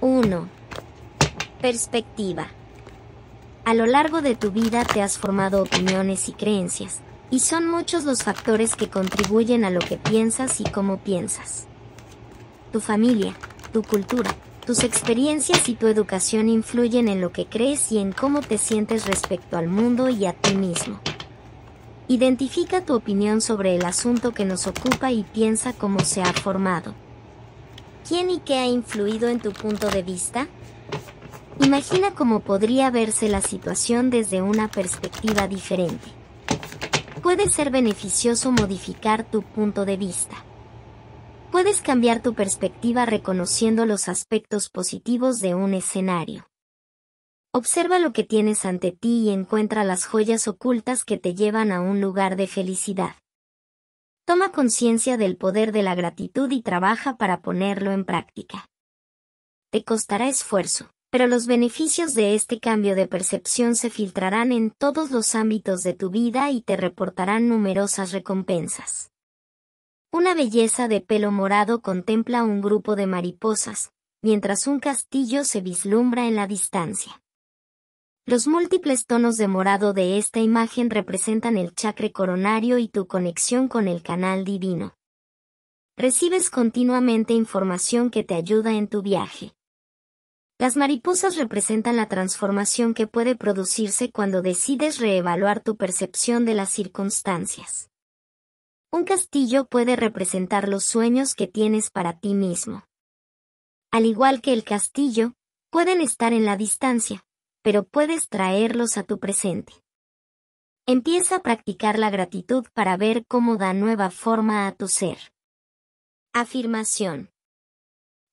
1. Perspectiva. A lo largo de tu vida te has formado opiniones y creencias, y son muchos los factores que contribuyen a lo que piensas y cómo piensas. Tu familia, tu cultura, tus experiencias y tu educación influyen en lo que crees y en cómo te sientes respecto al mundo y a ti mismo. Identifica tu opinión sobre el asunto que nos ocupa y piensa cómo se ha formado quién y qué ha influido en tu punto de vista? Imagina cómo podría verse la situación desde una perspectiva diferente. Puede ser beneficioso modificar tu punto de vista. Puedes cambiar tu perspectiva reconociendo los aspectos positivos de un escenario. Observa lo que tienes ante ti y encuentra las joyas ocultas que te llevan a un lugar de felicidad. Toma conciencia del poder de la gratitud y trabaja para ponerlo en práctica. Te costará esfuerzo, pero los beneficios de este cambio de percepción se filtrarán en todos los ámbitos de tu vida y te reportarán numerosas recompensas. Una belleza de pelo morado contempla un grupo de mariposas, mientras un castillo se vislumbra en la distancia. Los múltiples tonos de morado de esta imagen representan el chakra coronario y tu conexión con el canal divino. Recibes continuamente información que te ayuda en tu viaje. Las mariposas representan la transformación que puede producirse cuando decides reevaluar tu percepción de las circunstancias. Un castillo puede representar los sueños que tienes para ti mismo. Al igual que el castillo, pueden estar en la distancia, pero puedes traerlos a tu presente. Empieza a practicar la gratitud para ver cómo da nueva forma a tu ser. Afirmación.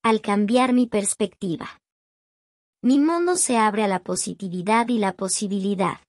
Al cambiar mi perspectiva. Mi mundo se abre a la positividad y la posibilidad.